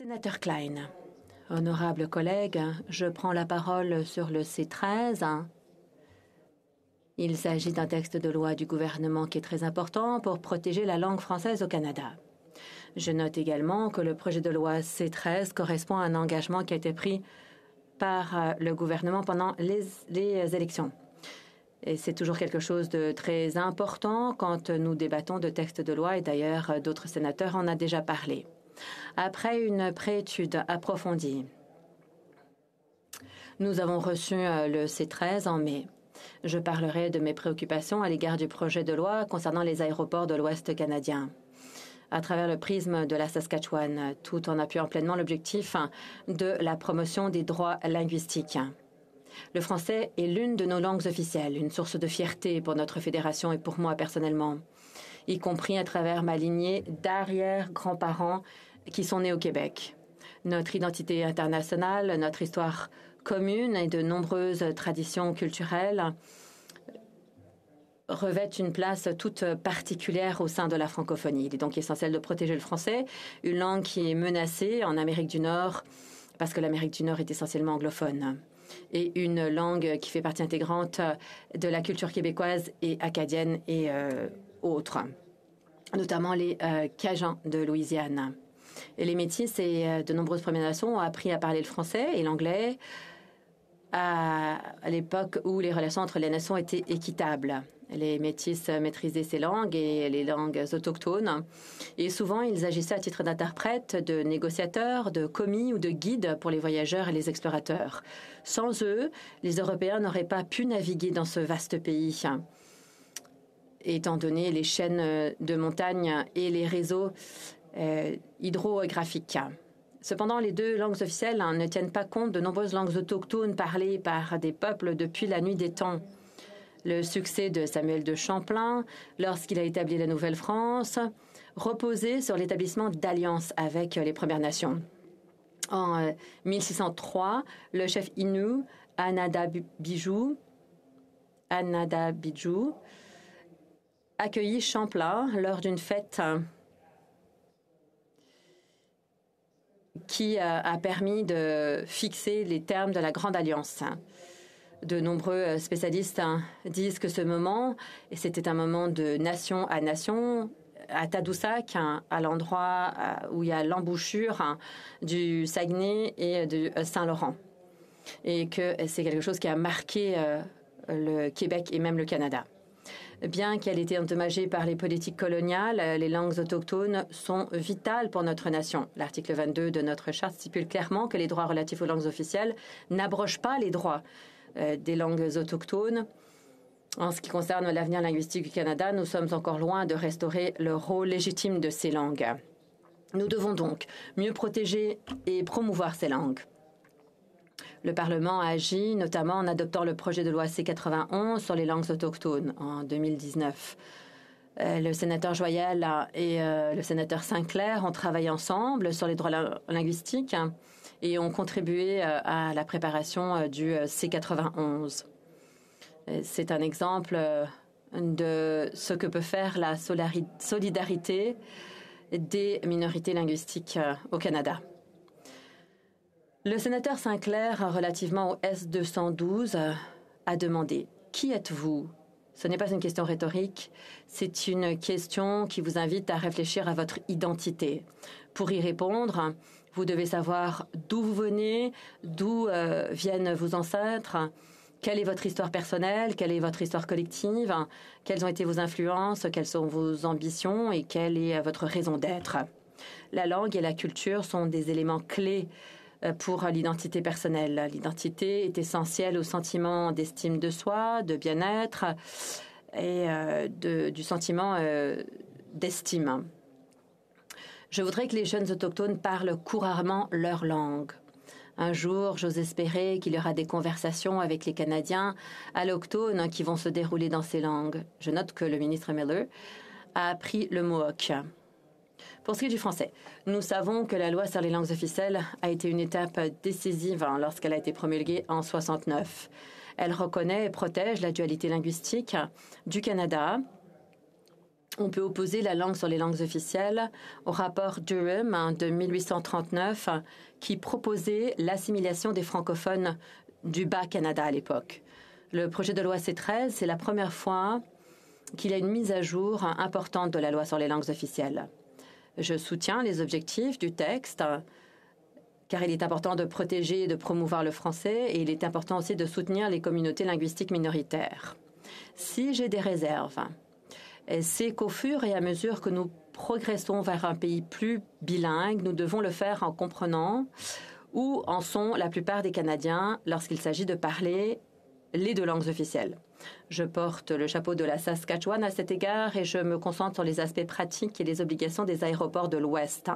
Sénateur Klein, honorable collègue, je prends la parole sur le C13. Il s'agit d'un texte de loi du gouvernement qui est très important pour protéger la langue française au Canada. Je note également que le projet de loi C13 correspond à un engagement qui a été pris par euh, le gouvernement pendant les, élections. Et c'est toujours quelque chose de très important quand nous débattons de textes de loi, et d'ailleurs d'autres sénateurs en ont déjà parlé. Après une préétude approfondie, nous avons reçu euh, le C13 en mai. Je parlerai de mes préoccupations à l'égard du projet de loi concernant les aéroports de l'Ouest canadien à travers le prisme de la Saskatchewan, tout en appuyant pleinement l'objectif de la promotion des droits linguistiques. Le français est l'une de nos langues officielles, une source de fierté pour notre fédération et pour moi personnellement, y compris à travers ma lignée d'arrière-grands-parents qui sont nés au Québec. Notre identité internationale, notre histoire commune et de nombreuses traditions culturelles revêtent une place toute particulière au sein de la francophonie. Il est donc essentiel de protéger le français, une langue qui est menacée en Amérique du Nord, parce que l'Amérique du Nord est essentiellement anglophone, et une langue qui fait partie intégrante de la culture québécoise et acadienne et euh, autres, notamment les euh, Cajuns de Louisiane. Et les métis et euh, de nombreuses Premières Nations ont appris à parler le français et l'anglais à, l'époque où les relations entre les nations étaient équitables. Les métis maîtrisaient ces langues et les langues autochtones. Et souvent, ils agissaient à titre d'interprètes, de négociateurs, de commis ou de guides pour les voyageurs et les explorateurs. Sans eux, les Européens n'auraient pas pu naviguer dans ce vaste pays. Étant donné les chaînes de montagnes et les réseaux euh, hydrographique. Cependant, les deux langues officielles hein, ne tiennent pas compte de nombreuses langues autochtones parlées par des peuples depuis la nuit des temps. Le succès de Samuel de Champlain, lorsqu'il a établi la Nouvelle-France, reposait sur l'établissement d'alliances avec les Premières Nations. En 1603, euh, le chef Innu, Anada Bijou accueillit Champlain lors d'une fête hein, qui a permis de fixer les termes de la Grande Alliance. De nombreux euh, spécialistes hein, disent que ce moment, et c'était un moment de nation à nation, à Tadoussac, hein, à l'endroit euh, où il y a l'embouchure hein, du Saguenay et du euh, Saint-Laurent. Et que c'est quelque chose qui a marqué le Québec et même le Canada. Bien qu'elle ait été endommagée par les politiques coloniales, les langues autochtones sont vitales pour notre nation. L'article 22 de notre charte stipule clairement que les droits relatifs aux langues officielles n'abrogent pas les droits euh, des langues autochtones. En ce qui concerne l'avenir linguistique du Canada, nous sommes encore loin de restaurer le rôle légitime de ces langues. Nous devons donc mieux protéger et promouvoir ces langues. Le Parlement a agi notamment en adoptant le projet de loi C91 sur les langues autochtones en 2019. Euh, le sénateur Joyal et euh, le sénateur Sinclair ont travaillé ensemble sur les droits linguistiques hein, et ont contribué euh, à la préparation du C91. C'est un exemple de ce que peut faire la solidarité des minorités linguistiques au Canada. Le sénateur Sinclair, relativement au S-212, euh, a demandé Qui êtes-vous Ce n'est pas une question rhétorique, c'est une question qui vous invite à réfléchir à votre identité. Pour y répondre, vous devez savoir d'où vous venez, d'où euh, viennent vos ancêtres, quelle est votre histoire personnelle, quelle est votre histoire collective, quelles ont été vos influences, quelles sont vos ambitions et quelle est euh, votre raison d'être. La langue et la culture sont des éléments clés euh, pour l'identité personnelle. L'identité est essentielle au sentiment d'estime de soi, de bien-être et euh, du sentiment euh, d'estime. Je voudrais que les jeunes autochtones parlent couramment leur langue. Un jour, j'ose espérer qu'il y aura des conversations avec les Canadiens allochtones qui vont se dérouler dans ces langues. Je note que le ministre Miller a appris le Mohawk. Pour ce qui est du français, nous savons que la loi sur les langues officielles a été une étape décisive hein, lorsqu'elle a été promulguée en 1969. Elle reconnaît et protège la dualité linguistique du Canada. On peut opposer la langue sur les langues officielles au rapport Durham hein, de 1839 qui proposait l'assimilation des francophones du Bas-Canada à l'époque. Le projet de loi C13, c'est la première fois qu'il y a une mise à jour importante de la loi sur les langues officielles. Je soutiens les objectifs du texte hein, car il est important de protéger et de promouvoir le français et il est important aussi de soutenir les communautés linguistiques minoritaires. Si j'ai des réserves, c'est qu'au fur et à mesure que nous progressons vers un pays plus bilingue, nous devons le faire en comprenant où en sont la plupart des Canadiens lorsqu'il s'agit de parler les deux langues officielles. Je porte le chapeau de la Saskatchewan à cet égard et je me concentre sur les aspects pratiques et les obligations des aéroports de l'Ouest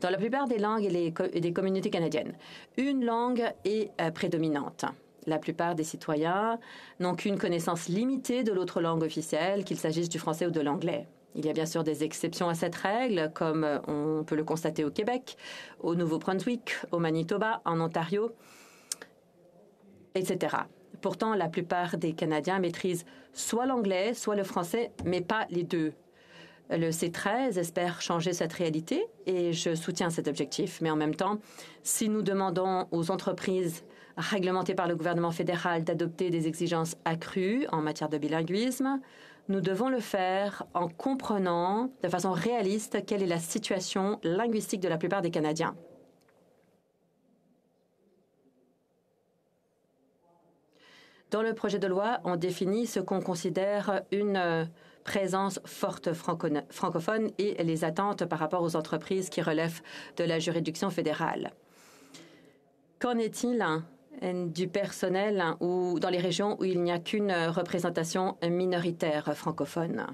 dans la plupart des langues et, des communautés canadiennes. Une langue est euh, prédominante. La plupart des citoyens n'ont qu'une connaissance limitée de l'autre langue officielle, qu'il s'agisse du français ou de l'anglais. Il y a bien sûr des exceptions à cette règle, comme euh, on peut le constater au Québec, au Nouveau-Brunswick, au Manitoba, en Ontario, etc. Pourtant, la plupart des Canadiens maîtrisent soit l'anglais, soit le français, mais pas les deux. Le C13 espère changer cette réalité et je soutiens cet objectif. Mais en même temps, si nous demandons aux entreprises réglementées par le gouvernement fédéral d'adopter des exigences accrues en matière de bilinguisme, nous devons le faire en comprenant de façon réaliste quelle est la situation linguistique de la plupart des Canadiens. Dans le projet de loi, on définit ce qu'on considère une euh, présence forte francophone et les attentes par rapport aux entreprises qui relèvent de la juridiction fédérale. Qu'en est-il hein, du personnel hein, ou dans les régions où il n'y a qu'une euh, représentation minoritaire francophone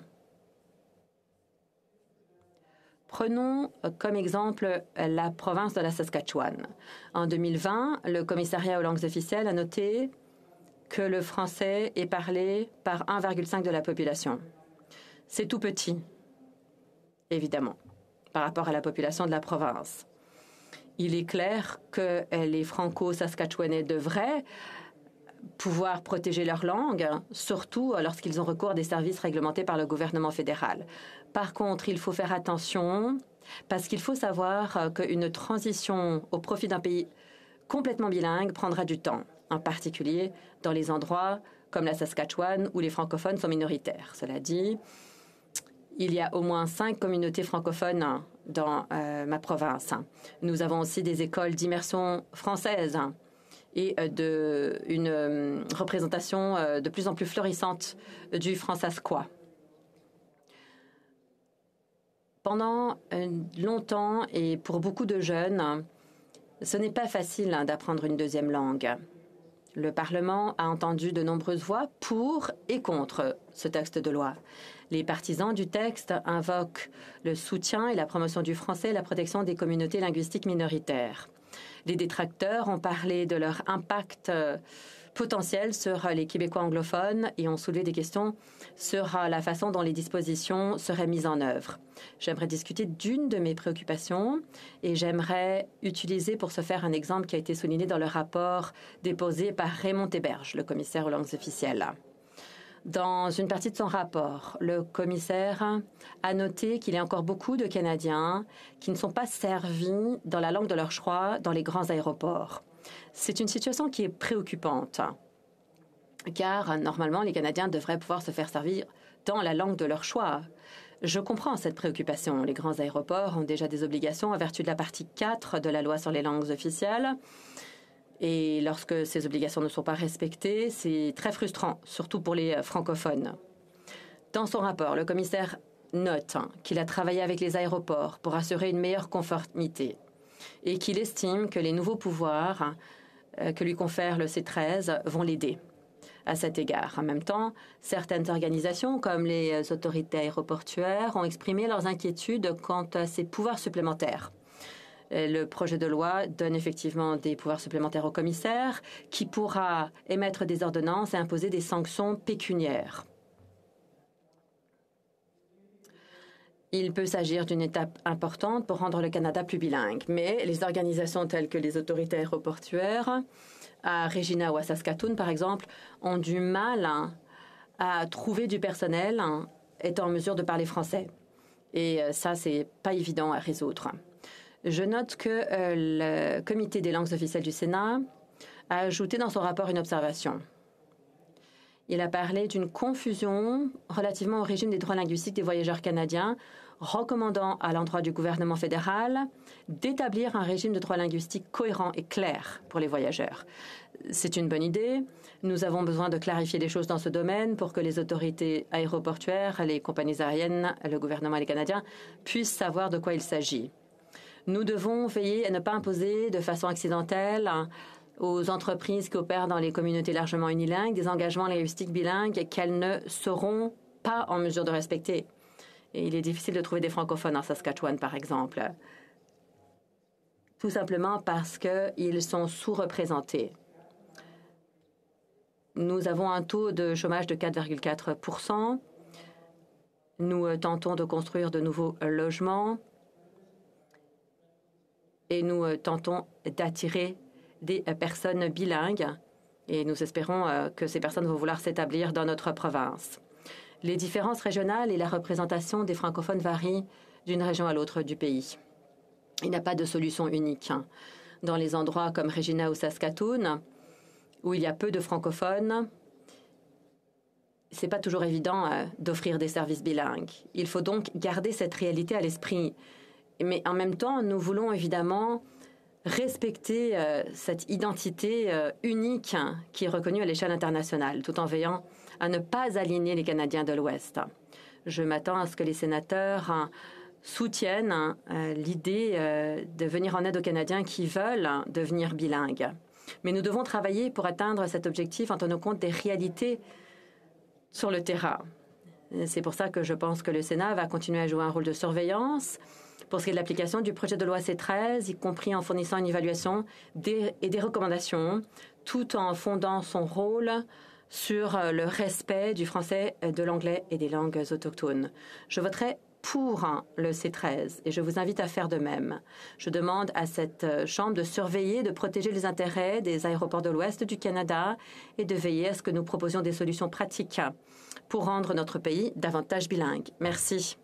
Prenons euh, comme exemple la province de la Saskatchewan. En 2020, le commissariat aux langues officielles a noté que le français est parlé par 1,5 de la population. C'est tout petit, évidemment, par rapport à la population de la province. Il est clair que les franco-saskatchewanais devraient pouvoir protéger leur langue, surtout lorsqu'ils ont recours à des services réglementés par le gouvernement fédéral. Par contre, il faut faire attention parce qu'il faut savoir qu'une transition au profit d'un pays complètement bilingue prendra du temps en particulier dans les endroits comme la Saskatchewan où les francophones sont minoritaires. Cela dit, il y a au moins cinq communautés francophones dans euh, ma province. Nous avons aussi des écoles d'immersion française et euh, de, une euh, représentation de plus en plus florissante du francescois. Pendant longtemps et pour beaucoup de jeunes, ce n'est pas facile hein, d'apprendre une deuxième langue. Le Parlement a entendu de nombreuses voix pour et contre ce texte de loi. Les partisans du texte invoquent le soutien et la promotion du français et la protection des communautés linguistiques minoritaires. Les détracteurs ont parlé de leur impact euh, potentiel sur les Québécois anglophones et ont soulevé des questions sur euh, la façon dont les dispositions seraient mises en œuvre. J'aimerais discuter d'une de mes préoccupations et j'aimerais utiliser pour ce faire un exemple qui a été souligné dans le rapport déposé par Raymond Théberge, le commissaire aux langues officielles. Dans une partie de son rapport, le commissaire a noté qu'il y a encore beaucoup de Canadiens qui ne sont pas servis dans la langue de leur choix dans les grands aéroports. C'est une situation qui est préoccupante, car normalement les Canadiens devraient pouvoir se faire servir dans la langue de leur choix. Je comprends cette préoccupation. Les grands aéroports ont déjà des obligations en vertu de la partie 4 de la loi sur les langues officielles. Et lorsque ces obligations ne sont pas respectées, c'est très frustrant, surtout pour les euh, francophones. Dans son rapport, le commissaire note qu'il a travaillé avec les aéroports pour assurer une meilleure conformité et qu'il estime que les nouveaux pouvoirs euh, que lui confère le C13 vont l'aider à cet égard. En même temps, certaines organisations, comme les euh, autorités aéroportuaires, ont exprimé leurs inquiétudes quant à ces pouvoirs supplémentaires. Euh, le projet de loi donne effectivement des pouvoirs supplémentaires au commissaire qui pourra émettre des ordonnances et imposer des sanctions pécuniaires. Il peut s'agir d'une étape importante pour rendre le Canada plus bilingue, mais les organisations telles que les autorités aéroportuaires, à Regina ou à Saskatoon par exemple, ont du mal hein, à trouver du personnel étant hein, en mesure de parler français. Et euh, ça, c'est pas évident à résoudre. Je note que euh, le comité des langues officielles du Sénat a ajouté dans son rapport une observation. Il a parlé d'une confusion relativement au régime des droits linguistiques des voyageurs canadiens, recommandant à l'endroit du gouvernement fédéral d'établir un régime de droits linguistiques cohérent et clair pour les voyageurs. C'est une bonne idée. Nous avons besoin de clarifier les choses dans ce domaine pour que les autorités aéroportuaires, les compagnies aériennes, le gouvernement et les Canadiens puissent savoir de quoi il s'agit. Nous devons veiller à ne pas imposer de façon accidentelle aux entreprises qui opèrent dans les communautés largement unilingues des engagements linguistiques bilingues qu'elles ne seront pas en mesure de respecter. Et il est difficile de trouver des francophones en Saskatchewan, par exemple, tout simplement parce qu'ils sont sous-représentés. Nous avons un taux de chômage de 4,4 Nous euh, tentons de construire de nouveaux euh, logements et nous euh, tentons d'attirer des euh, personnes bilingues et nous espérons euh, que ces personnes vont vouloir s'établir dans notre province. Les différences régionales et la représentation des francophones varient d'une région à l'autre du pays. Il n'y a pas de solution unique. Dans les endroits comme Regina ou Saskatoon, où il y a peu de francophones, c'est pas toujours évident euh, d'offrir des services bilingues. Il faut donc garder cette réalité à l'esprit. Mais en même temps, nous voulons évidemment respecter euh, cette identité euh, unique qui est reconnue à l'échelle internationale, tout en veillant à ne pas aligner les Canadiens de l'Ouest. Je m'attends à ce que les sénateurs hein, soutiennent hein, euh, l'idée de venir en aide aux Canadiens qui veulent devenir bilingues. Mais nous devons travailler pour atteindre cet objectif en tenant compte des réalités sur le terrain. C'est pour ça que je pense que le Sénat va continuer à jouer un rôle de surveillance, pour ce qui est de l'application du projet de loi C13, y compris en fournissant une évaluation et des recommandations, tout en fondant son rôle sur euh, le respect du français, euh, de l'anglais et des langues autochtones. Je voterai pour le C13 et je vous invite à faire de même. Je demande à cette euh, Chambre de surveiller, de protéger les intérêts des aéroports de l'Ouest du Canada et de veiller à ce que nous proposions des solutions pratiques pour rendre notre pays davantage bilingue. Merci.